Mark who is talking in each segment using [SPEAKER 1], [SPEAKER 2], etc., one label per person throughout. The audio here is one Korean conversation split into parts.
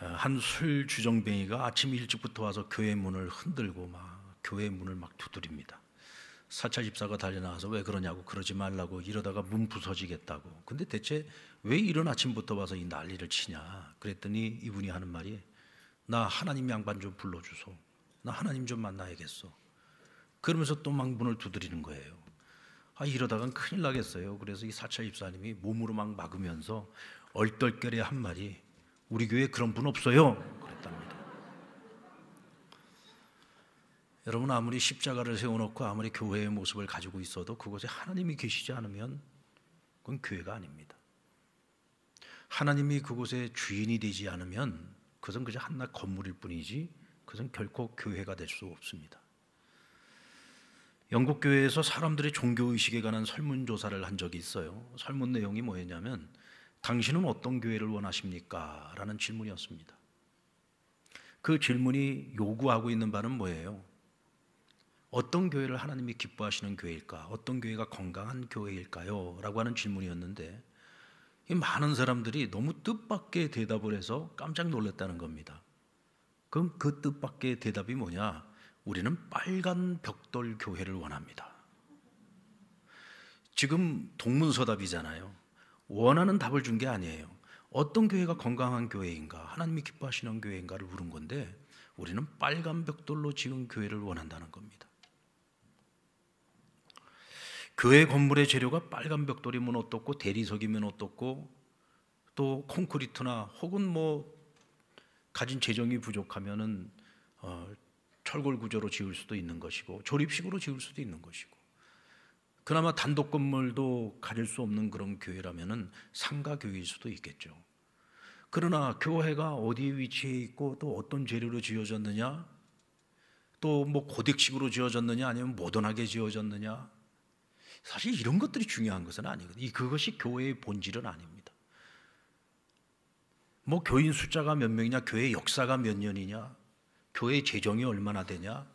[SPEAKER 1] 어, 한술 주정뱅이가 아침 일찍부터 와서 교회 문을 흔들고 막 교회 문을 막 두드립니다. 사차 집사가 달려나와서 왜 그러냐고 그러지 말라고 이러다가 문 부서지겠다고. 근데 대체 왜 이런 아침부터 와서 이 난리를 치냐? 그랬더니 이분이 하는 말이 나 하나님 양반 좀 불러주소. 나 하나님 좀 만나야겠어. 그러면서 또막 문을 두드리는 거예요. 아 이러다간 큰일 나겠어요. 그래서 이 사차 집사님이 몸으로 막 막으면서 얼떨결에 한 말이 우리 교회 그런 분 없어요. 그랬답니다. 여러분 아무리 십자가를 세워놓고 아무리 교회의 모습을 가지고 있어도 그곳에 하나님이 계시지 않으면 그건 교회가 아닙니다. 하나님이 그곳의 주인이 되지 않으면 그것은 그저 한낱 건물일 뿐이지 그것은 결코 교회가 될 수 없습니다. 영국 교회에서 사람들의 종교 의식에 관한 설문 조사를 한 적이 있어요. 설문 내용이 뭐였냐면 당신은 어떤 교회를 원하십니까? 라는 질문이었습니다. 그 질문이 요구하고 있는 바는 뭐예요? 어떤 교회를 하나님이 기뻐하시는 교회일까? 어떤 교회가 건강한 교회일까요? 라고 하는 질문이었는데 많은 사람들이 너무 뜻밖의 대답을 해서 깜짝 놀랐다는 겁니다. 그럼 그 뜻밖의 대답이 뭐냐? 우리는 빨간 벽돌 교회를 원합니다. 지금 동문서답이잖아요. 원하는 답을 준 게 아니에요. 어떤 교회가 건강한 교회인가, 하나님이 기뻐하시는 교회인가를 물은 건데 우리는 빨간 벽돌로 지은 교회를 원한다는 겁니다. 교회 건물의 재료가 빨간 벽돌이면 어떻고 대리석이면 어떻고 또 콘크리트나 혹은 뭐 가진 재정이 부족하면은 어, 철골 구조로 지을 수도 있는 것이고 조립식으로 지을 수도 있는 것이고 그나마 단독 건물도 가릴 수 없는 그런 교회라면은 상가 교회일 수도 있겠죠. 그러나 교회가 어디에 위치해 있고 또 어떤 재료로 지어졌느냐, 또 뭐 고딕식으로 지어졌느냐, 아니면 모던하게 지어졌느냐, 사실 이런 것들이 중요한 것은 아니거든요. 그것이 교회의 본질은 아닙니다. 뭐 교인 숫자가 몇 명이냐, 교회 역사가 몇 년이냐, 교회 재정이 얼마나 되냐,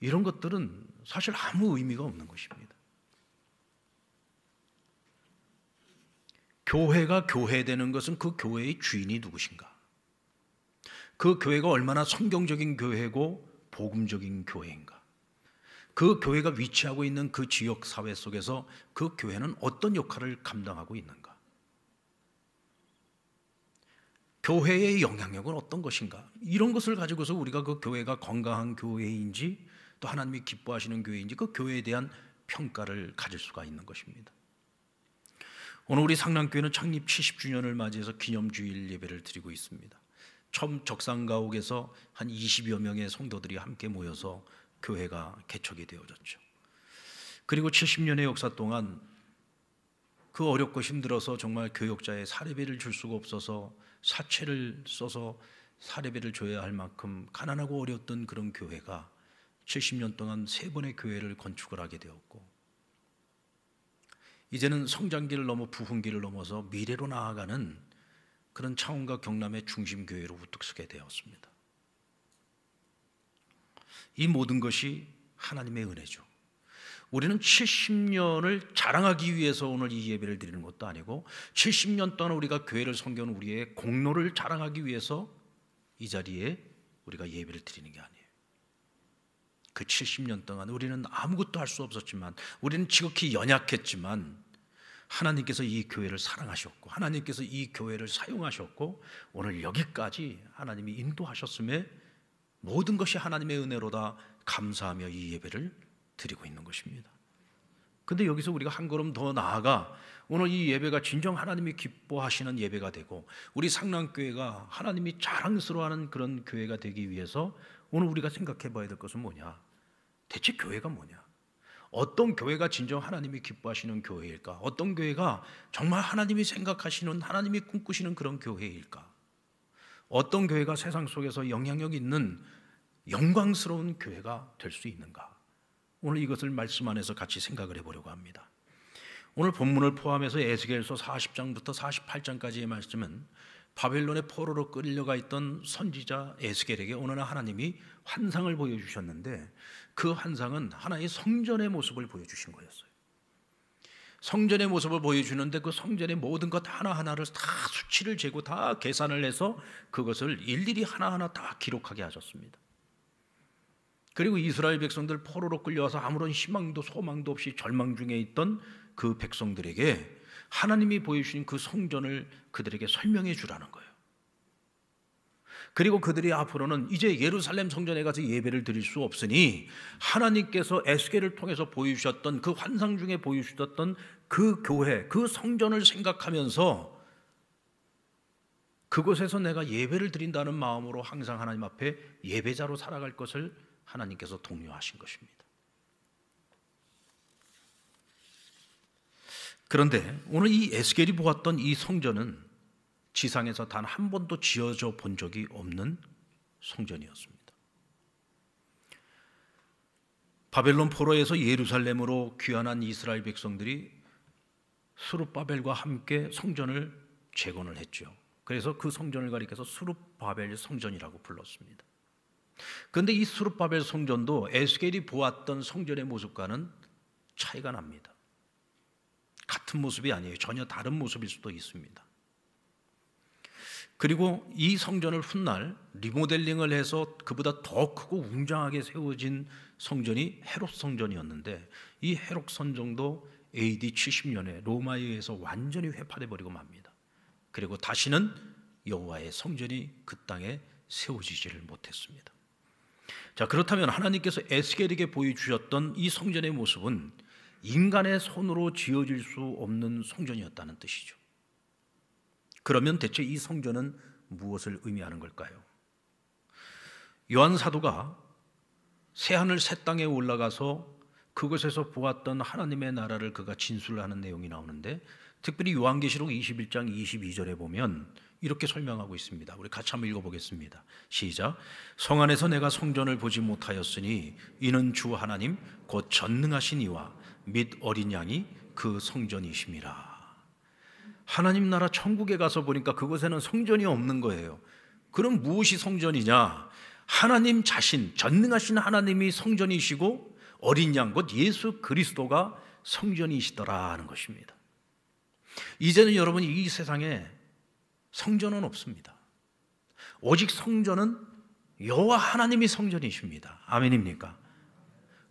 [SPEAKER 1] 이런 것들은 사실 아무 의미가 없는 것입니다. 교회가 교회되는 것은 그 교회의 주인이 누구신가? 그 교회가 얼마나 성경적인 교회고 복음적인 교회인가? 그 교회가 위치하고 있는 그 지역 사회 속에서 그 교회는 어떤 역할을 감당하고 있는가? 교회의 영향력은 어떤 것인가? 이런 것을 가지고서 우리가 그 교회가 건강한 교회인지 또 하나님이 기뻐하시는 교회인지 그 교회에 대한 평가를 가질 수가 있는 것입니다. 오늘 우리 상남교회는 창립 70주년을 맞이해서 기념주일 예배를 드리고 있습니다. 처음 적산가옥에서 한 20여 명의 성도들이 함께 모여서 교회가 개척이 되어졌죠. 그리고 70년의 역사 동안 그 어렵고 힘들어서 정말 교역자의 사례비를 줄 수가 없어서 사채를 써서 사례비를 줘야 할 만큼 가난하고 어려웠던 그런 교회가 70년 동안 세 번의 교회를 건축을 하게 되었고 이제는 성장기를 넘어 부흥기를 넘어서 미래로 나아가는 그런 창원과 경남의 중심 교회로 우뚝 서게 되었습니다. 이 모든 것이 하나님의 은혜죠. 우리는 70년을 자랑하기 위해서 오늘 이 예배를 드리는 것도 아니고 70년 동안 우리가 교회를 섬겨온 우리의 공로를 자랑하기 위해서 이 자리에 우리가 예배를 드리는 게 아니에요. 그 70년 동안 우리는 아무것도 할 수 없었지만 우리는 지극히 연약했지만 하나님께서 이 교회를 사랑하셨고 하나님께서 이 교회를 사용하셨고 오늘 여기까지 하나님이 인도하셨음에 모든 것이 하나님의 은혜로다 감사하며 이 예배를 드리고 있는 것입니다. 근데 여기서 우리가 한 걸음 더 나아가 오늘 이 예배가 진정 하나님이 기뻐하시는 예배가 되고 우리 상남교회가 하나님이 자랑스러워하는 그런 교회가 되기 위해서 오늘 우리가 생각해 봐야 될 것은 뭐냐? 대체 교회가 뭐냐? 어떤 교회가 진정 하나님이 기뻐하시는 교회일까? 어떤 교회가 정말 하나님이 생각하시는, 하나님이 꿈꾸시는 그런 교회일까? 어떤 교회가 세상 속에서 영향력 있는 영광스러운 교회가 될 수 있는가? 오늘 이것을 말씀 안에서 같이 생각을 해보려고 합니다. 오늘 본문을 포함해서 에스겔서 40장부터 48장까지의 말씀은 바벨론의 포로로 끌려가 있던 선지자 에스겔에게 어느 날 하나님이 환상을 보여주셨는데 그 환상은 하나의 성전의 모습을 보여주신 거였어요. 성전의 모습을 보여주는데 그 성전의 모든 것 하나하나를 다 수치를 재고 다 계산을 해서 그것을 일일이 하나하나 다 기록하게 하셨습니다. 그리고 이스라엘 백성들 포로로 끌려와서 아무런 희망도 소망도 없이 절망 중에 있던 그 백성들에게 하나님이 보여주신 그 성전을 그들에게 설명해 주라는 거예요. 그리고 그들이 앞으로는 이제 예루살렘 성전에 가서 예배를 드릴 수 없으니 하나님께서 에스겔을 통해서 보여주셨던 그 환상 중에 보여주셨던 그 교회, 그 성전을 생각하면서 그곳에서 내가 예배를 드린다는 마음으로 항상 하나님 앞에 예배자로 살아갈 것을 하나님께서 독려하신 것입니다. 그런데 오늘 이 에스겔이 보았던 이 성전은 지상에서 단 한 번도 지어져 본 적이 없는 성전이었습니다. 바벨론 포로에서 예루살렘으로 귀환한 이스라엘 백성들이 수룹바벨과 함께 성전을 재건을 했죠. 그래서 그 성전을 가리켜서 수룹바벨 성전이라고 불렀습니다. 그런데 이 수룹바벨 성전도 에스겔이 보았던 성전의 모습과는 차이가 납니다. 같은 모습이 아니에요. 전혀 다른 모습일 수도 있습니다. 그리고 이 성전을 훗날 리모델링을 해서 그보다 더 크고 웅장하게 세워진 성전이 헤롯 성전이었는데 이 헤롯 성전도 AD 70년에 로마에 의해서 완전히 회파돼 버리고 맙니다. 그리고 다시는 여호와의 성전이 그 땅에 세워지지를 못했습니다. 자 그렇다면 하나님께서 에스겔에게 보여주셨던 이 성전의 모습은 인간의 손으로 지어질 수 없는 성전이었다는 뜻이죠. 그러면 대체 이 성전은 무엇을 의미하는 걸까요? 요한 사도가 새하늘 새 땅에 올라가서 그곳에서 보았던 하나님의 나라를 그가 진술하는 내용이 나오는데 특별히 요한계시록 21장 22절에 보면 이렇게 설명하고 있습니다. 우리 같이 한번 읽어보겠습니다. 시작. 성 안에서 내가 성전을 보지 못하였으니 이는 주 하나님 곧 전능하신 이와 및 어린 양이 그 성전이심이라. 하나님 나라 천국에 가서 보니까 그곳에는 성전이 없는 거예요. 그럼 무엇이 성전이냐? 하나님 자신, 전능하신 하나님이 성전이시고 어린 양 곧 예수 그리스도가 성전이시더라는 것입니다. 이제는 여러분 이 세상에 성전은 없습니다. 오직 성전은 여호와 하나님이 성전이십니다. 아멘입니까?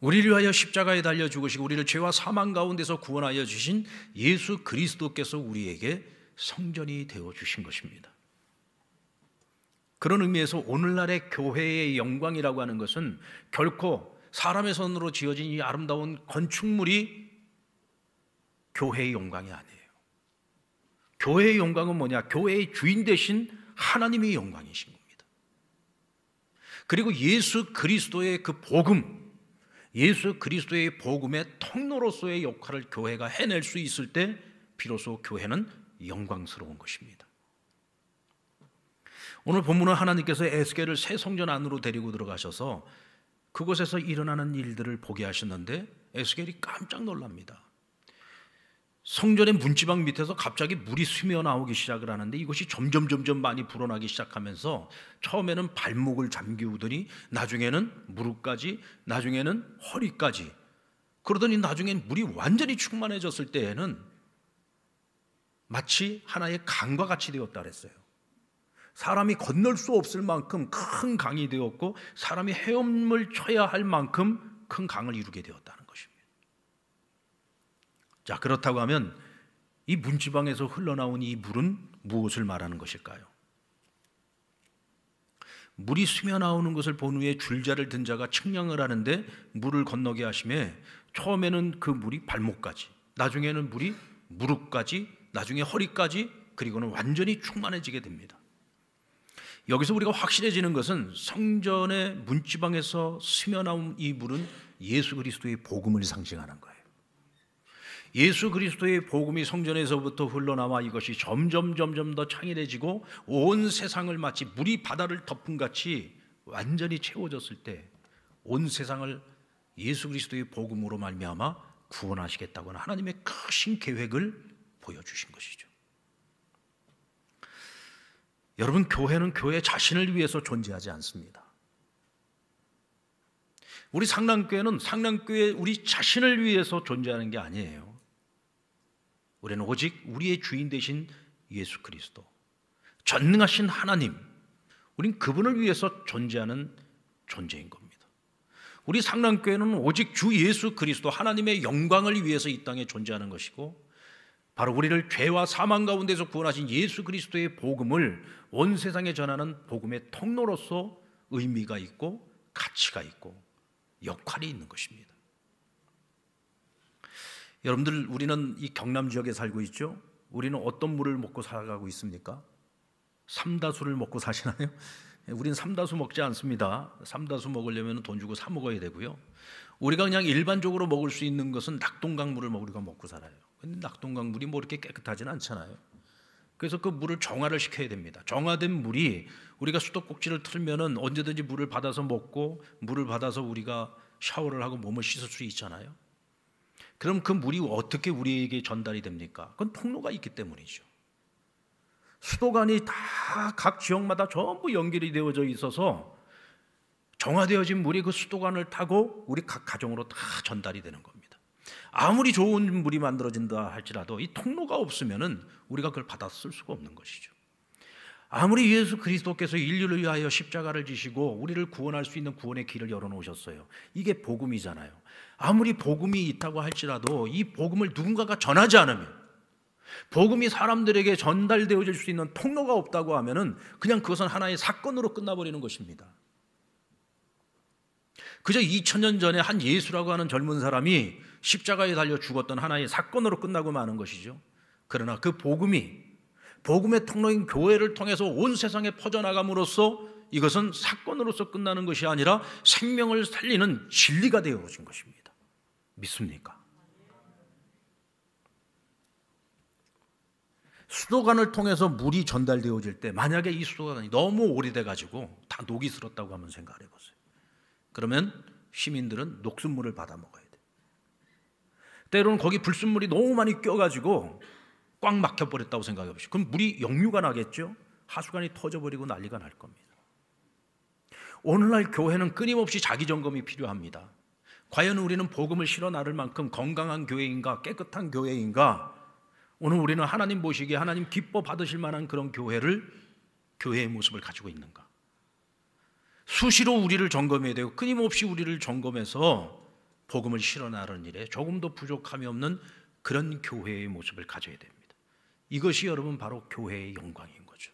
[SPEAKER 1] 우리를 위하여 십자가에 달려 죽으시고 우리를 죄와 사망 가운데서 구원하여 주신 예수 그리스도께서 우리에게 성전이 되어 주신 것입니다. 그런 의미에서 오늘날의 교회의 영광이라고 하는 것은 결코 사람의 손으로 지어진 이 아름다운 건축물이 교회의 영광이 아니에요. 교회의 영광은 뭐냐? 교회의 주인 대신 하나님의 영광이신 겁니다. 그리고 예수 그리스도의 그 복음, 예수 그리스도의 복음의 통로로서의 역할을 교회가 해낼 수 있을 때 비로소 교회는 영광스러운 것입니다. 오늘 본문은 하나님께서 에스겔을 새 성전 안으로 데리고 들어가셔서 그곳에서 일어나는 일들을 보게 하셨는데 에스겔이 깜짝 놀랍니다. 성전의 문지방 밑에서 갑자기 물이 스며 나오기 시작을 하는데 이것이 점점 점점 많이 불어나기 시작하면서 처음에는 발목을 잠기우더니 나중에는 무릎까지 나중에는 허리까지 그러더니 나중엔 물이 완전히 충만해졌을 때에는 마치 하나의 강과 같이 되었다 그랬어요. 사람이 건널 수 없을 만큼 큰 강이 되었고 사람이 헤엄을 쳐야 할 만큼 큰 강을 이루게 되었다는 자, 그렇다고 하면 이 문지방에서 흘러나온 이 물은 무엇을 말하는 것일까요? 물이 스며 나오는 것을 본 후에 줄자를 든 자가 측량을 하는데 물을 건너게 하심에 처음에는 그 물이 발목까지, 나중에는 물이 무릎까지, 나중에 허리까지, 그리고는 완전히 충만해지게 됩니다. 여기서 우리가 확실해지는 것은 성전의 문지방에서 스며 나온 이 물은 예수 그리스도의 복음을 상징하는 거예요. 예수 그리스도의 복음이 성전에서부터 흘러나와 이것이 점점 점점 더창의해지고온 세상을 마치 물이 바다를 덮은 같이 완전히 채워졌을 때 온 세상을 예수 그리스도의 복음으로 말미암아 구원하시겠다고 하는 하나님의 크신 계획을 보여주신 것이죠. 여러분 교회는 교회 자신을 위해서 존재하지 않습니다. 우리 상남교회는 상남교회 우리 자신을 위해서 존재하는 게 아니에요. 우리는 오직 우리의 주인 되신 예수 그리스도, 전능하신 하나님, 우린 그분을 위해서 존재하는 존재인 겁니다. 우리 상랑교회는 오직 주 예수 그리스도 하나님의 영광을 위해서 이 땅에 존재하는 것이고, 바로 우리를 죄와 사망 가운데서 구원하신 예수 그리스도의 복음을 온 세상에 전하는 복음의 통로로서 의미가 있고 가치가 있고 역할이 있는 것입니다. 여러분들 우리는 이 경남 지역에 살고 있죠? 우리는 어떤 물을 먹고 살아가고 있습니까? 삼다수를 먹고 사시나요? 우린 삼다수 먹지 않습니다. 삼다수 먹으려면 돈 주고 사 먹어야 되고요. 우리가 그냥 일반적으로 먹을 수 있는 것은 낙동강 물을 우리가 먹고 살아요. 근데 낙동강 물이 뭐 이렇게 깨끗하진 않잖아요. 그래서 그 물을 정화를 시켜야 됩니다. 정화된 물이 우리가 수도꼭지를 틀면은 언제든지 물을 받아서 먹고 물을 받아서 우리가 샤워를 하고 몸을 씻을 수 있잖아요. 그럼 그 물이 어떻게 우리에게 전달이 됩니까? 그건 통로가 있기 때문이죠. 수도관이 다 각 지역마다 전부 연결이 되어져 있어서 정화되어진 물이 그 수도관을 타고 우리 각 가정으로 다 전달이 되는 겁니다. 아무리 좋은 물이 만들어진다 할지라도 이 통로가 없으면 우리가 그걸 받아 쓸 수가 없는 것이죠. 아무리 예수 그리스도께서 인류를 위하여 십자가를 지시고 우리를 구원할 수 있는 구원의 길을 열어놓으셨어요. 이게 복음이잖아요. 아무리 복음이 있다고 할지라도 이 복음을 누군가가 전하지 않으면 복음이 사람들에게 전달되어질 수 있는 통로가 없다고 하면은 그냥 그것은 하나의 사건으로 끝나버리는 것입니다. 그저 2000년 전에 한 예수라고 하는 젊은 사람이 십자가에 달려 죽었던 하나의 사건으로 끝나고 마는 것이죠. 그러나 그 복음이 복음의 통로인 교회를 통해서 온 세상에 퍼져나감으로써 이것은 사건으로서 끝나는 것이 아니라 생명을 살리는 진리가 되어진 것입니다. 믿습니까? 수도관을 통해서 물이 전달되어질 때 만약에 이 수도관이 너무 오래돼 가지고 다 녹이 슬었다고 한번 생각해 을 보세요. 그러면 시민들은 녹슨물을 받아 먹어야 돼. 때로는 거기 불순물이 너무 많이 껴 가지고 꽉 막혀버렸다고 생각해 보시오. 그럼 물이 역류가 나겠죠? 하수관이 터져버리고 난리가 날 겁니다. 오늘날 교회는 끊임없이 자기 점검이 필요합니다. 과연 우리는 복음을 실어 나를 만큼 건강한 교회인가, 깨끗한 교회인가? 오늘 우리는 하나님 보시기에 하나님 기뻐 받으실 만한 그런 교회를 교회의 모습을 가지고 있는가? 수시로 우리를 점검해야 되고 끊임없이 우리를 점검해서 복음을 실어 나가는 일에 조금도 부족함이 없는 그런 교회의 모습을 가져야 됩니다. 이것이 여러분 바로 교회의 영광인 거죠.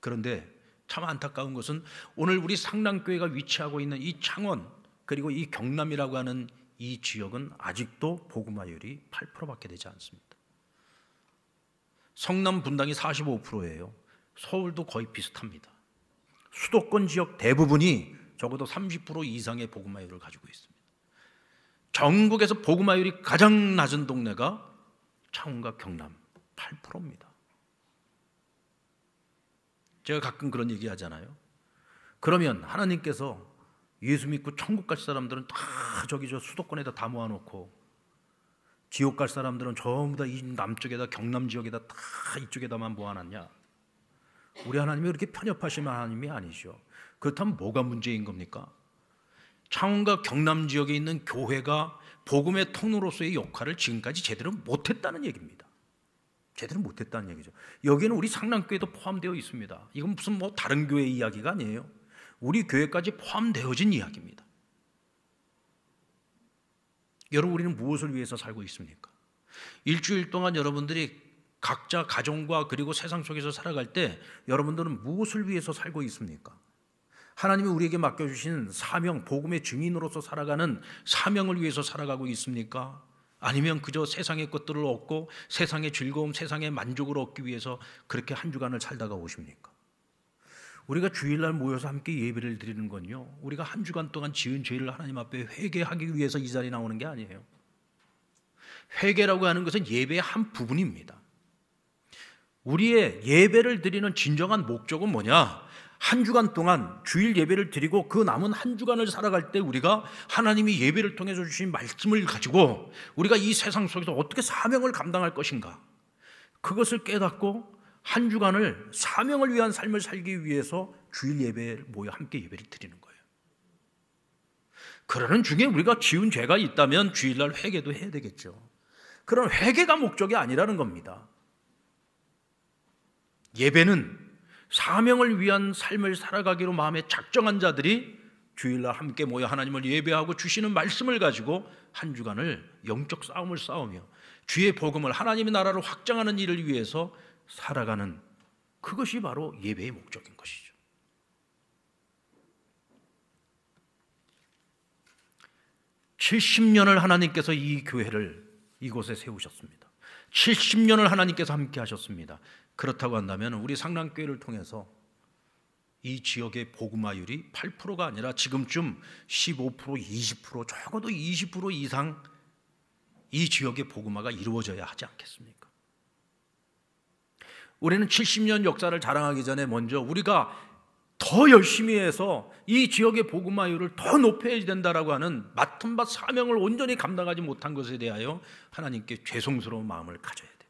[SPEAKER 1] 그런데 참 안타까운 것은 오늘 우리 상남교회가 위치하고 있는 이 창원 그리고 이 경남이라고 하는 이 지역은 아직도 복음화율이 8%밖에 되지 않습니다. 성남 분당이 45%예요. 서울도 거의 비슷합니다. 수도권 지역 대부분이 적어도 30% 이상의 복음화율을 가지고 있습니다. 전국에서 복음화율이 가장 낮은 동네가 창원과 경남 8%입니다. 제가 가끔 그런 얘기 하잖아요. 그러면 하나님께서 예수 믿고 천국 갈 사람들은 다 저기 저 수도권에다 다 모아놓고 지옥 갈 사람들은 전부 다 이 남쪽에다 경남 지역에다 다 이쪽에다만 모아놨냐? 우리 하나님이 그렇게 편협하신 하나님이 아니죠. 그렇다면 뭐가 문제인 겁니까? 창원과 경남 지역에 있는 교회가 복음의 통로로서의 역할을 지금까지 제대로 못했다는 얘기입니다. 제대로 못했다는 얘기죠. 여기는 우리 상남교회도 포함되어 있습니다. 이건 무슨 뭐 다른 교회 이야기가 아니에요. 우리 교회까지 포함되어진 이야기입니다. 여러분 우리는 무엇을 위해서 살고 있습니까? 일주일 동안 여러분들이 각자 가정과 그리고 세상 속에서 살아갈 때 여러분들은 무엇을 위해서 살고 있습니까? 하나님이 우리에게 맡겨주신 사명, 복음의 증인으로서 살아가는 사명을 위해서 살아가고 있습니까? 아니면 그저 세상의 것들을 얻고 세상의 즐거움, 세상의 만족을 얻기 위해서 그렇게 한 주간을 살다가 오십니까? 우리가 주일날 모여서 함께 예배를 드리는 건요, 우리가 한 주간 동안 지은 죄를 하나님 앞에 회개하기 위해서 이 자리에 나오는 게 아니에요. 회개라고 하는 것은 예배의 한 부분입니다. 우리의 예배를 드리는 진정한 목적은 뭐냐? 한 주간 동안 주일 예배를 드리고 그 남은 한 주간을 살아갈 때 우리가 하나님이 예배를 통해서 주신 말씀을 가지고 우리가 이 세상 속에서 어떻게 사명을 감당할 것인가 그것을 깨닫고 한 주간을 사명을 위한 삶을 살기 위해서 주일 예배를 모여 함께 예배를 드리는 거예요. 그러는 중에 우리가 지은 죄가 있다면 주일날 회개도 해야 되겠죠. 그런 회개가 목적이 아니라는 겁니다. 예배는 사명을 위한 삶을 살아가기로 마음에 작정한 자들이 주일날 함께 모여 하나님을 예배하고 주시는 말씀을 가지고 한 주간을 영적 싸움을 싸우며 주의 복음을 하나님의 나라를 확장하는 일을 위해서 살아가는 그것이 바로 예배의 목적인 것이죠. 7 0 년을 하나님께서 이 교회를 이곳에 세우셨습니다. 7 0 년을 하나님께서 함께 하셨습니다. 그렇다고 한다면 우리 상남교회를 통해서 이 지역의 보그마율이 8%가 아니라 지금쯤 15% 20% 적어도 20% 이상 이 지역의 보그마가 이루어져야 하지 않겠습니까? 우리는 70년 역사를 자랑하기 전에 먼저 우리가 더 열심히 해서 이 지역의 보그마율을 더 높여야 된다라고 하는 맡은 바 사명을 온전히 감당하지 못한 것에 대하여 하나님께 죄송스러운 마음을 가져야 돼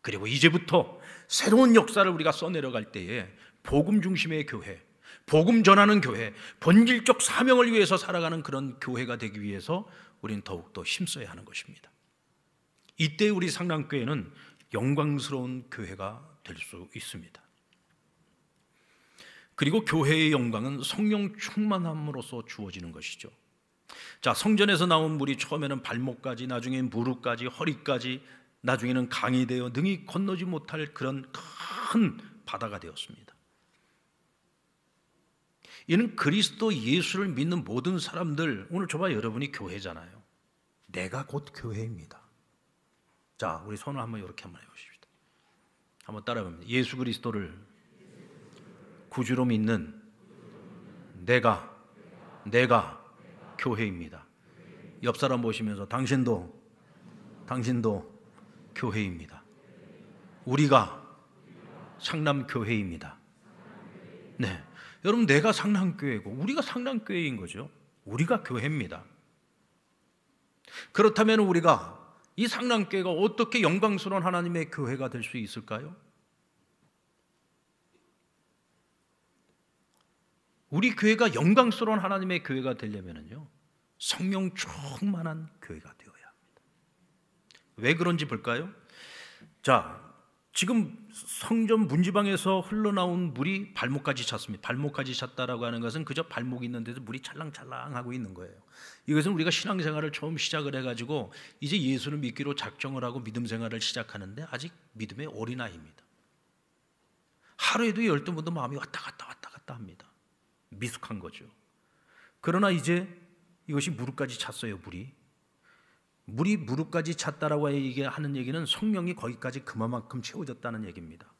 [SPEAKER 1] 그리고 이제부터 새로운 역사를 우리가 써내려갈 때에 복음 중심의 교회, 복음 전하는 교회, 본질적 사명을 위해서 살아가는 그런 교회가 되기 위해서 우린 더욱더 힘써야 하는 것입니다. 이때 우리 상남교회는 영광스러운 교회가 될 수 있습니다. 그리고 교회의 영광은 성령 충만함으로써 주어지는 것이죠. 자, 성전에서 나온 물이 처음에는 발목까지, 나중엔 무릎까지, 허리까지 나중에는 강이 되어 능히 건너지 못할 그런 큰 바다가 되었습니다. 이는 그리스도 예수를 믿는 모든 사람들 오늘 저봐 여러분이 교회잖아요. 내가 곧 교회입니다. 자, 우리 손을 한번 이렇게 한번 해보십시다. 한번 따라해봅니다. 예수 그리스도를 구주로 믿는 내가 내가 교회입니다. 옆 사람 보시면서 당신도 당신도 교회입니다. 우리가 상남 교회입니다. 네. 여러분 내가 상남교회고 우리가 상남교회인 거죠. 우리가 교회입니다. 그렇다면 우리가 이 상남교회가 어떻게 영광스러운 하나님의 교회가 될 수 있을까요? 우리 교회가 영광스러운 하나님의 교회가 되려면요 성령 충만한 교회가 되어야 왜 그런지 볼까요? 자, 지금 성전 문지방에서 흘러나온 물이 발목까지 찼습니다. 발목까지 찼다라고 하는 것은 그저 발목이 있는데도 물이 찰랑찰랑하고 있는 거예요. 이것은 우리가 신앙생활을 처음 시작을 해가지고 이제 예수를 믿기로 작정을 하고 믿음생활을 시작하는데 아직 믿음의 어린아이입니다. 하루에도 열두 번도 마음이 왔다 갔다 왔다 갔다 합니다. 미숙한 거죠. 그러나 이제 이것이 무릎까지 찼어요, 물이. 물이 무릎까지 찼다라고 얘기 하는 얘기는 성령이 거기까지 그만큼 채워졌다는 얘기입니다.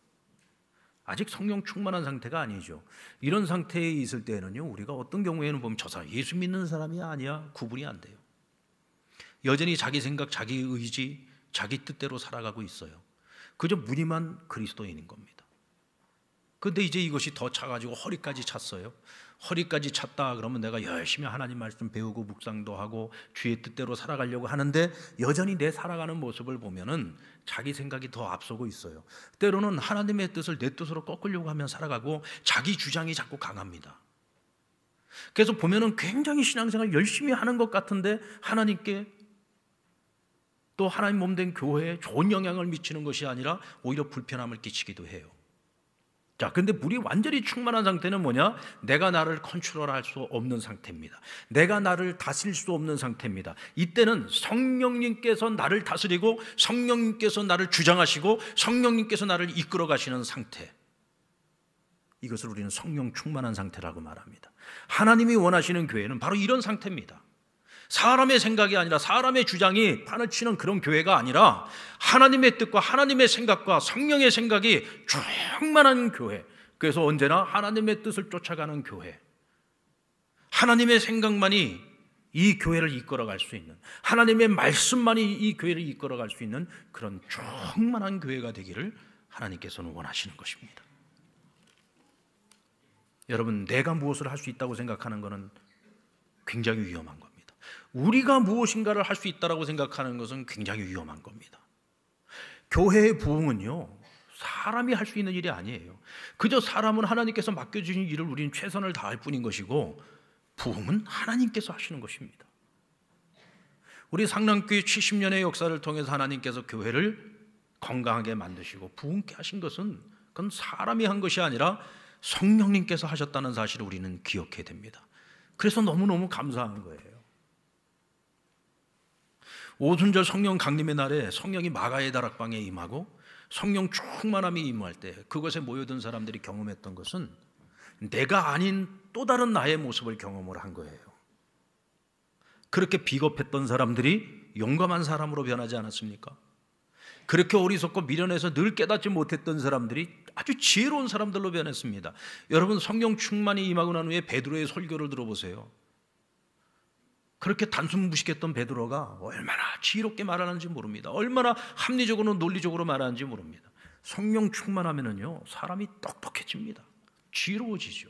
[SPEAKER 1] 아직 성령 충만한 상태가 아니죠. 이런 상태에 있을 때는요, 에 우리가 어떤 경우에는 보면 저 사람 예수 믿는 사람이 아니야 구분이 안 돼요. 여전히 자기 생각, 자기 의지, 자기 뜻대로 살아가고 있어요. 그저 무리만 그리스도인인 겁니다. 근데 이제 이것이 더 차가지고 허리까지 찼어요. 허리까지 찼다 그러면 내가 열심히 하나님 말씀 배우고 묵상도 하고 주의 뜻대로 살아가려고 하는데 여전히 내 살아가는 모습을 보면은 자기 생각이 더 앞서고 있어요. 때로는 하나님의 뜻을 내 뜻으로 꺾으려고 하면 살아가고 자기 주장이 자꾸 강합니다. 그래서 보면은 굉장히 신앙생활 열심히 하는 것 같은데 하나님께 또 하나님 몸 된 교회에 좋은 영향을 미치는 것이 아니라 오히려 불편함을 끼치기도 해요. 자, 근데 물이 완전히 충만한 상태는 뭐냐? 내가 나를 컨트롤할 수 없는 상태입니다. 내가 나를 다스릴 수 없는 상태입니다. 이때는 성령님께서 나를 다스리고 성령님께서 나를 주장하시고 성령님께서 나를 이끌어 가시는 상태. 이것을 우리는 성령 충만한 상태라고 말합니다. 하나님이 원하시는 교회는 바로 이런 상태입니다. 사람의 생각이 아니라 사람의 주장이 판을 치는 그런 교회가 아니라 하나님의 뜻과 하나님의 생각과 성령의 생각이 충만한 교회. 그래서 언제나 하나님의 뜻을 쫓아가는 교회. 하나님의 생각만이 이 교회를 이끌어갈 수 있는 하나님의 말씀만이 이 교회를 이끌어갈 수 있는 그런 충만한 교회가 되기를 하나님께서는 원하시는 것입니다. 여러분, 내가 무엇을 할 수 있다고 생각하는 것은 굉장히 위험한 겁니다. 우리가 무엇인가를 할 수 있다라고 생각하는 것은 굉장히 위험한 겁니다. 교회의 부흥은요. 사람이 할 수 있는 일이 아니에요. 그저 사람은 하나님께서 맡겨 주신 일을 우리는 최선을 다할 뿐인 것이고 부흥은 하나님께서 하시는 것입니다. 우리 상남교회 70년의 역사를 통해서 하나님께서 교회를 건강하게 만드시고 부흥케 하신 것은 그건 사람이 한 것이 아니라 성령님께서 하셨다는 사실을 우리는 기억해야 됩니다. 그래서 너무너무 감사한 거예요. 오순절 성령 강림의 날에 성령이 마가의 다락방에 임하고 성령 충만함이 임할 때 그것에 모여든 사람들이 경험했던 것은 내가 아닌 또 다른 나의 모습을 경험을 한 거예요. 그렇게 비겁했던 사람들이 용감한 사람으로 변하지 않았습니까? 그렇게 어리석고 미련해서 늘 깨닫지 못했던 사람들이 아주 지혜로운 사람들로 변했습니다. 여러분 성령 충만이 임하고 난 후에 베드로의 설교를 들어보세요. 그렇게 단순 무식했던 베드로가 얼마나 지혜롭게 말하는지 모릅니다. 얼마나 합리적으로 논리적으로 말하는지 모릅니다. 성령 충만하면은요 사람이 똑똑해집니다. 지혜로워지죠.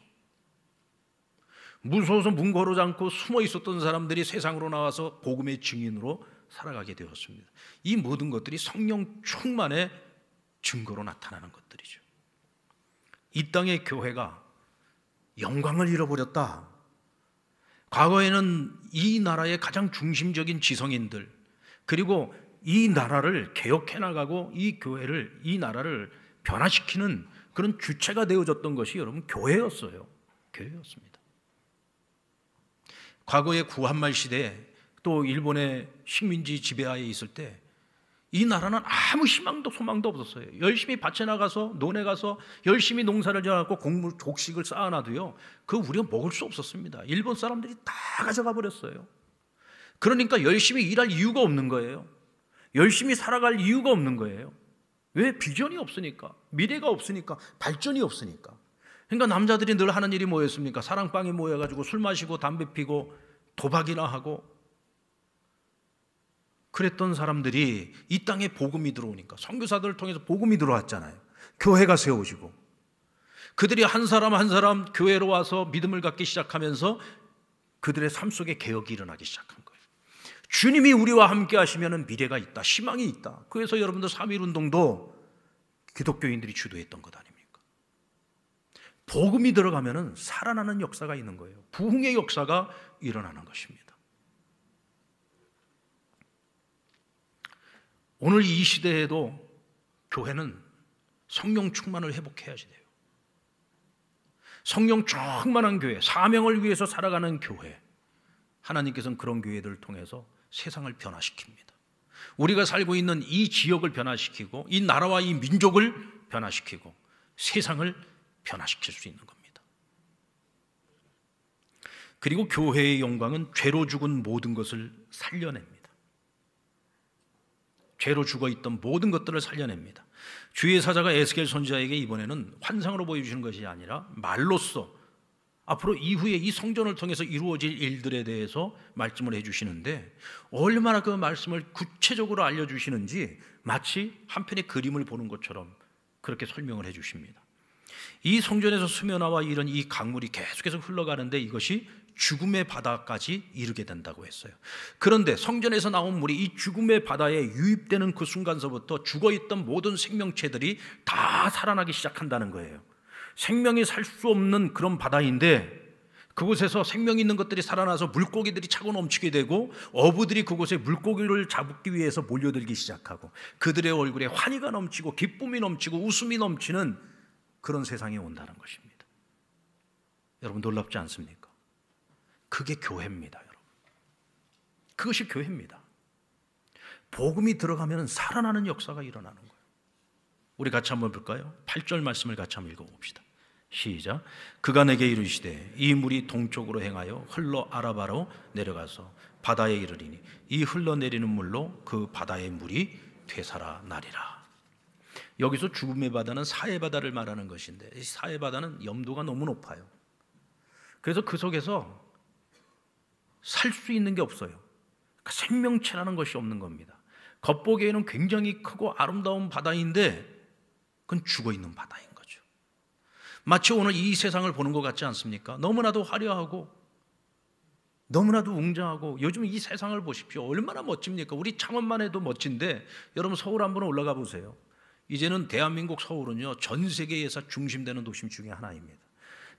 [SPEAKER 1] 무서워서 문고로잠고 숨어 있었던 사람들이 세상으로 나와서 복음의 증인으로 살아가게 되었습니다. 이 모든 것들이 성령 충만의 증거로 나타나는 것들이죠. 이 땅의 교회가 영광을 잃어버렸다. 과거에는 이 나라의 가장 중심적인 지성인들 그리고 이 나라를 개혁해 나가고 이 교회를 이 나라를 변화시키는 그런 주체가 되어졌던 것이 여러분 교회였어요. 교회였습니다. 과거의 구한말 시대 또 일본의 식민지 지배하에 있을 때이 나라는 아무 희망도 소망도 없었어요. 열심히 밭에 나가서 논에 가서 열심히 농사를 지어갖고 곡물 족식을 쌓아놔도요. 그 우리가 먹을 수 없었습니다. 일본 사람들이 다 가져가 버렸어요. 그러니까 열심히 일할 이유가 없는 거예요. 열심히 살아갈 이유가 없는 거예요. 왜 비전이 없으니까 미래가 없으니까 발전이 없으니까. 그러니까 남자들이 늘 하는 일이 뭐였습니까? 사랑방에 모여가지고 술 마시고 담배 피고 도박이나 하고 그랬던 사람들이 이 땅에 복음이 들어오니까 선교사들을 통해서 복음이 들어왔잖아요. 교회가 세워지고 그들이 한 사람 한 사람 교회로 와서 믿음을 갖기 시작하면서 그들의 삶 속에 개혁이 일어나기 시작한 거예요. 주님이 우리와 함께 하시면 미래가 있다. 희망이 있다. 그래서 여러분들 3일 운동도 기독교인들이 주도했던 것 아닙니까? 복음이 들어가면 살아나는 역사가 있는 거예요. 부흥의 역사가 일어나는 것입니다. 오늘 이 시대에도 교회는 성령 충만을 회복해야지 돼요. 성령 충만한 교회, 사명을 위해서 살아가는 교회. 하나님께서는 그런 교회들을 통해서 세상을 변화시킵니다. 우리가 살고 있는 이 지역을 변화시키고 이 나라와 이 민족을 변화시키고 세상을 변화시킬 수 있는 겁니다. 그리고 교회의 영광은 죄로 죽은 모든 것을 살려냅니다. 죄로 죽어 있던 모든 것들을 살려냅니다. 주의 사자가 에스겔 선지자에게 이번에는 환상으로 보여주시는 것이 아니라 말로써 앞으로 이후에 이 성전을 통해서 이루어질 일들에 대해서 말씀을 해주시는데 얼마나 그 말씀을 구체적으로 알려주시는지 마치 한 편의 그림을 보는 것처럼 그렇게 설명을 해주십니다. 이 성전에서 수면화와 이런 이 강물이 계속해서 흘러가는데 이것이 죽음의 바다까지 이르게 된다고 했어요. 그런데 성전에서 나온 물이 이 죽음의 바다에 유입되는 그 순간서부터 죽어 있던 모든 생명체들이 다 살아나기 시작한다는 거예요. 생명이 살 수 없는 그런 바다인데 그곳에서 생명 이 있는 것들이 살아나서 물고기들이 차고 넘치게 되고 어부들이 그곳에 물고기를 잡기 위해서 몰려들기 시작하고 그들의 얼굴에 환희가 넘치고 기쁨이 넘치고 웃음이 넘치는 그런 세상이 온다는 것입니다. 여러분 놀랍지 않습니까? 그게 교회입니다, 여러분. 그것이 교회입니다. 복음이 들어가면 살아나는 역사가 일어나는 거예요. 우리 같이 한번 볼까요? 8절 말씀을 같이 한번 읽어봅시다. 시작. 그가 내게 이르시되 이 물이 동쪽으로 행하여 흘러 아라바로 내려가서 바다에 이르리니 이 흘러내리는 물로 그 바다의 물이 되살아 나리라. 여기서 죽음의 바다는 사해 바다를 말하는 것인데 사해 바다는 염도가 너무 높아요. 그래서 그 속에서 살수 있는 게 없어요. 그러니까 생명체라는 것이 없는 겁니다. 겉보기에는 굉장히 크고 아름다운 바다인데 그건 죽어 있는 바다인 거죠. 마치 오늘 이 세상을 보는 것 같지 않습니까? 너무나도 화려하고 너무나도 웅장하고 요즘 이 세상을 보십시오. 얼마나 멋집니까? 우리 창원만 해도 멋진데 여러분 서울 한번 올라가 보세요. 이제는 대한민국 서울은요 전 세계에서 중심되는 도심 중에 하나입니다.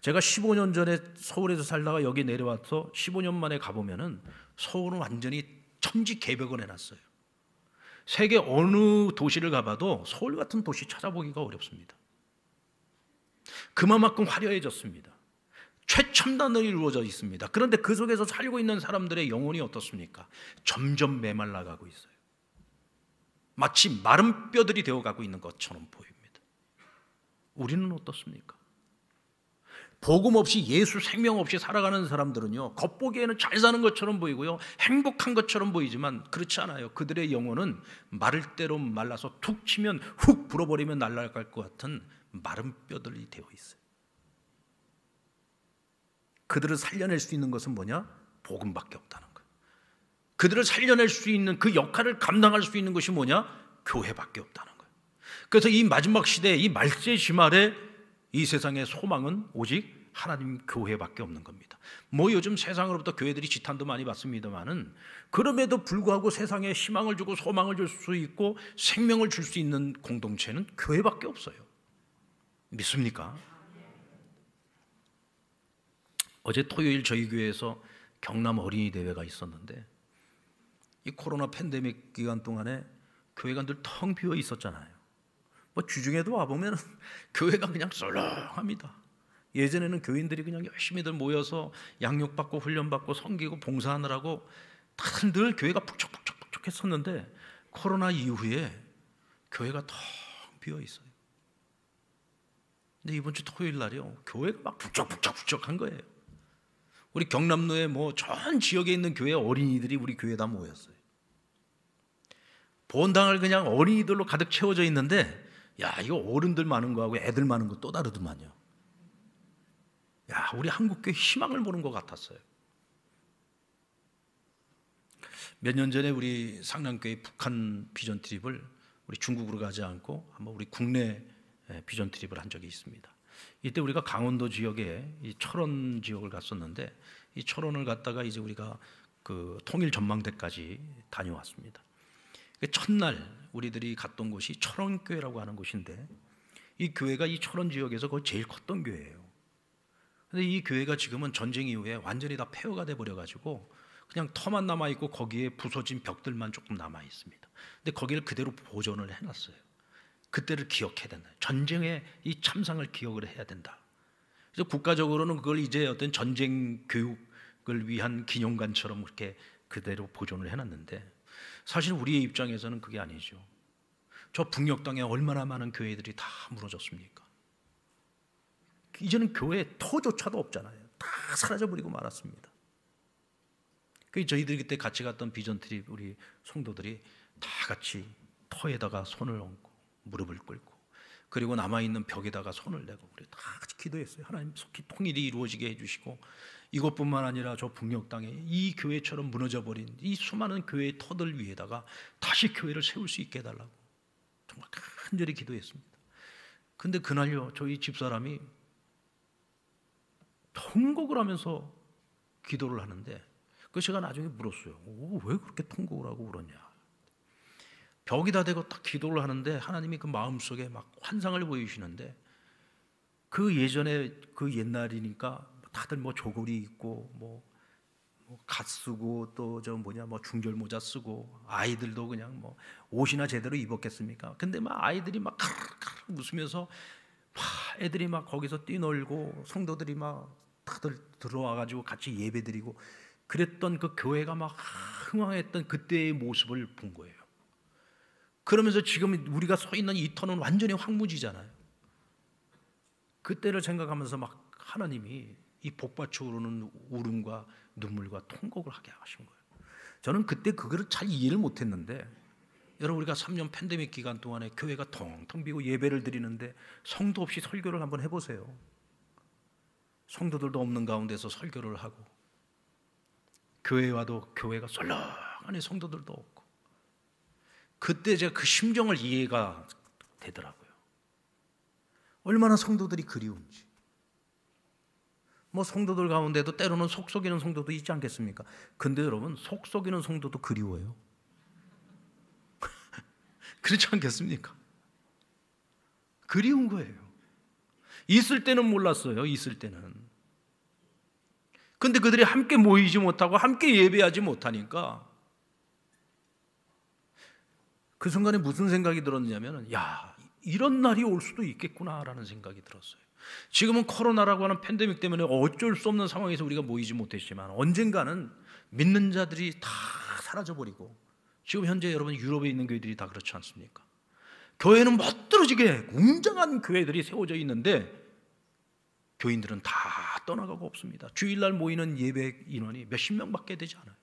[SPEAKER 1] 제가 15년 전에 서울에서 살다가 여기 내려와서 15년 만에 가보면은 서울은 완전히 천지 개벽을 해놨어요. 세계 어느 도시를 가봐도 서울 같은 도시 찾아보기가 어렵습니다. 그만큼 화려해졌습니다. 최첨단으로 이루어져 있습니다. 그런데 그 속에서 살고 있는 사람들의 영혼이 어떻습니까? 점점 메말라가고 있어요. 마치 마른 뼈들이 되어가고 있는 것처럼 보입니다. 우리는 어떻습니까? 복음 없이 예수 생명 없이 살아가는 사람들은요 겉보기에는 잘 사는 것처럼 보이고요 행복한 것처럼 보이지만 그렇지 않아요 그들의 영혼은 마를 대로 말라서 툭 치면 훅 불어버리면 날아갈 것 같은 마른 뼈들이 되어 있어요 그들을 살려낼 수 있는 것은 뭐냐? 복음밖에 없다는 거예요 그들을 살려낼 수 있는 그 역할을 감당할 수 있는 것이 뭐냐? 교회밖에 없다는 거예요 그래서 이 마지막 시대에 이 말세 시말에 이 세상의 소망은 오직 하나님 교회밖에 없는 겁니다. 뭐 요즘 세상으로부터 교회들이 지탄도 많이 받습니다만은 그럼에도 불구하고 세상에 희망을 주고 소망을 줄 수 있고 생명을 줄 수 있는 공동체는 교회밖에 없어요. 믿습니까? 어제 토요일 저희 교회에서 경남 어린이 대회가 있었는데 이 코로나 팬데믹 기간 동안에 교회가 늘텅 비어 있었잖아요. 뭐 주중에도 와보면 교회가 그냥 썰렁합니다. 예전에는 교인들이 그냥 열심히들 모여서 양육받고 훈련받고 섬기고 봉사하느라고 다들 교회가 북적북적북적했었는데 코로나 이후에 교회가 텅 비어 있어요. 근데 이번 주 토요일 날이요 교회가 막 북적북적북적한 거예요. 우리 경남로에 뭐전 지역에 있는 교회 어린이들이 우리 교회 다 모였어요. 본당을 그냥 어린이들로 가득 채워져 있는데 야, 이거 어른들 많은 거하고 애들 많은 거 또 다르더만요. 야, 우리 한국교회 희망을 보는 것 같았어요. 몇 년 전에 우리 상남교회 북한 비전 트립을 우리 중국으로 가지 않고 한번 우리 국내 비전 트립을 한 적이 있습니다. 이때 우리가 강원도 지역에 이 철원 지역을 갔었는데 이 철원을 갔다가 이제 우리가 그 통일 전망대까지 다녀왔습니다. 그 첫날 우리들이 갔던 곳이 철원교회라고 하는 곳인데 이 교회가 이 철원 지역에서 거의 제일 컸던 교회예요. 근데 이 교회가 지금은 전쟁 이후에 완전히 다 폐허가 돼 버려 가지고 그냥 터만 남아 있고 거기에 부서진 벽들만 조금 남아 있습니다. 근데 거기를 그대로 보존을 해 놨어요. 그때를 기억해야 된다. 전쟁의 이 참상을 기억을 해야 된다. 그래서 국가적으로는 그걸 이제 어떤 전쟁 교육을 위한 기념관처럼 그렇게 그대로 보존을 해놨는데 사실 우리의 입장에서는 그게 아니죠. 저 북녘 땅에 얼마나 많은 교회들이 다 무너졌습니까? 이제는 교회 터조차도 없잖아요. 다 사라져버리고 말았습니다. 그 저희들이 그때 같이 갔던 비전 트립 우리 성도들이 다 같이 터에다가 손을 얹고 무릎을 꿇고 그리고 남아 있는 벽에다가 손을 대고 우리 다 같이 기도했어요. 하나님 속히 통일이 이루어지게 해주시고 이것뿐만 아니라 저 북녘 땅에 이 교회처럼 무너져 버린 이 수많은 교회의 터들 위에다가 다시 교회를 세울 수 있게 해달라고 정말 간절히 기도했습니다. 근데 그날요 저희 집사람이 통곡을 하면서 기도를 하는데 그 제가 나중에 물었어요. 오, 왜 그렇게 통곡을 하고 울었냐? 벽이다 대고 딱 기도를 하는데 하나님이 그 마음 속에 막 환상을 보여시는데그 예전에 그 옛날이니까 다들 뭐 조골이 있고 뭐, 뭐 쓰고 또 저 뭐냐 뭐 중절 모자 쓰고 아이들도 그냥 뭐 옷이나 제대로 입었겠습니까? 근데 막 아이들이 막카르 웃으면서 막 애들이 막 거기서 뛰놀고 성도들이 막 다들 들어와 가지고 같이 예배드리고 그랬던 그 교회가 막 흥황했던 그때의 모습을 본 거예요. 그러면서 지금 우리가 서 있는 이 터는 완전히 황무지잖아요. 그때를 생각하면서 막 하나님이 이 복받침으로는 울음과 눈물과 통곡을 하게 하신 거예요. 저는 그때 그거를 잘 이해를 못했는데 여러분 우리가 3년 팬데믹 기간 동안에 교회가 텅텅 비고 예배를 드리는데 성도 없이 설교를 한번 해보세요. 성도들도 없는 가운데서 설교를 하고 교회 와도 교회가 썰렁하니 성도들도 없고 그때 제가 그 심정을 이해가 되더라고요. 얼마나 성도들이 그리운지 뭐 성도들 가운데도 때로는 속 속이는 성도도 있지 않겠습니까? 근데 여러분 속 속이는 성도도 그리워요. 그렇지 않겠습니까? 그리운 거예요. 있을 때는 몰랐어요. 있을 때는. 근데 그들이 함께 모이지 못하고 함께 예배하지 못하니까 그 순간에 무슨 생각이 들었냐면 야 이런 날이 올 수도 있겠구나라는 생각이 들었어요. 지금은 코로나라고 하는 팬데믹 때문에 어쩔 수 없는 상황에서 우리가 모이지 못했지만 언젠가는 믿는 자들이 다 사라져버리고 지금 현재 여러분 유럽에 있는 교회들이 다 그렇지 않습니까? 교회는 멋들어지게 웅장한 교회들이 세워져 있는데 교인들은 다 떠나가고 없습니다. 주일날 모이는 예배 인원이 몇십 명밖에 되지 않아요.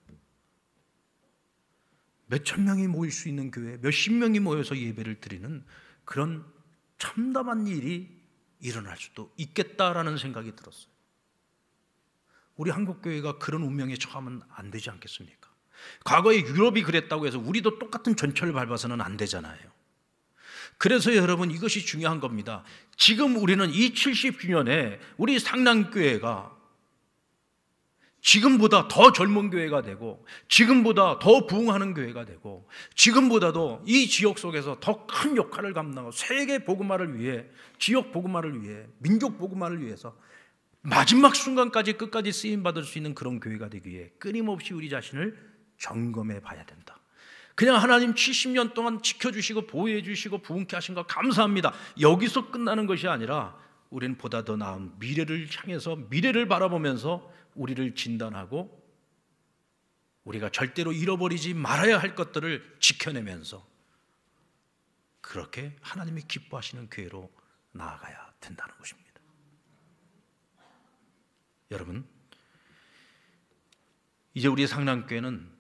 [SPEAKER 1] 몇 천 명이 모일 수 있는 교회, 몇십 명이 모여서 예배를 드리는 그런 참담한 일이 일어날 수도 있겠다라는 생각이 들었어요. 우리 한국교회가 그런 운명에 처하면 안 되지 않겠습니까? 과거에 유럽이 그랬다고 해서 우리도 똑같은 전철을 밟아서는 안 되잖아요. 그래서 여러분 이것이 중요한 겁니다. 지금 우리는 이 70주년에 우리 상남교회가 지금보다 더 젊은 교회가 되고 지금보다 더 부흥하는 교회가 되고 지금보다도 이 지역 속에서 더 큰 역할을 감당하고 세계 복음화를 위해 지역 복음화를 위해 민족 복음화를 위해서 마지막 순간까지 끝까지 쓰임 받을 수 있는 그런 교회가 되기 위해 끊임없이 우리 자신을 점검해 봐야 된다. 그냥 하나님 70년 동안 지켜주시고 보호해 주시고 부흥케 하신 거 감사합니다. 여기서 끝나는 것이 아니라 우리는 보다 더 나은 미래를 향해서 미래를 바라보면서 우리를 진단하고 우리가 절대로 잃어버리지 말아야 할 것들을 지켜내면서 그렇게 하나님이 기뻐하시는 교회로 나아가야 된다는 것입니다. 여러분, 이제 우리 상남교회는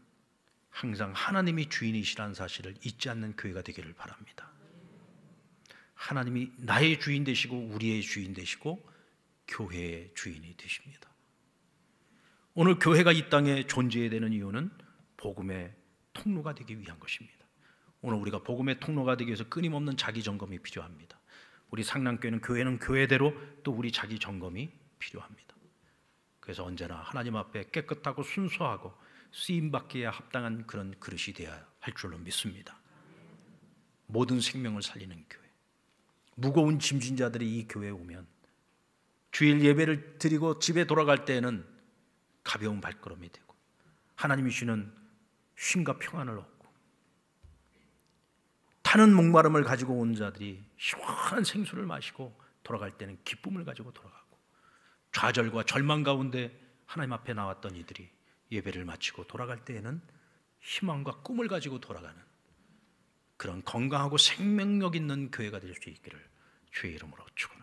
[SPEAKER 1] 항상 하나님이 주인이시라는 사실을 잊지 않는 교회가 되기를 바랍니다. 하나님이 나의 주인 되시고 우리의 주인 되시고 교회의 주인이 되십니다. 오늘 교회가 이 땅에 존재해야 되는 이유는 복음의 통로가 되기 위한 것입니다. 오늘 우리가 복음의 통로가 되기 위해서 끊임없는 자기 점검이 필요합니다. 우리 상남교회는 교회는 교회대로 또 우리 자기 점검이 필요합니다. 그래서 언제나 하나님 앞에 깨끗하고 순수하고 쓰임 받기에 합당한 그런 그릇이 되어야 할 줄로 믿습니다. 모든 생명을 살리는 교회. 무거운 짐진 자들이 이 교회에 오면 주일 예배를 드리고 집에 돌아갈 때에는 가벼운 발걸음이 되고 하나님이 주는 쉼과 평안을 얻고 타는 목마름을 가지고 온 자들이 시원한 생수를 마시고 돌아갈 때는 기쁨을 가지고 돌아가고 좌절과 절망 가운데 하나님 앞에 나왔던 이들이 예배를 마치고 돌아갈 때에는 희망과 꿈을 가지고 돌아가는 그런 건강하고 생명력 있는 교회가 될 수 있기를 주의 이름으로 축원합니다.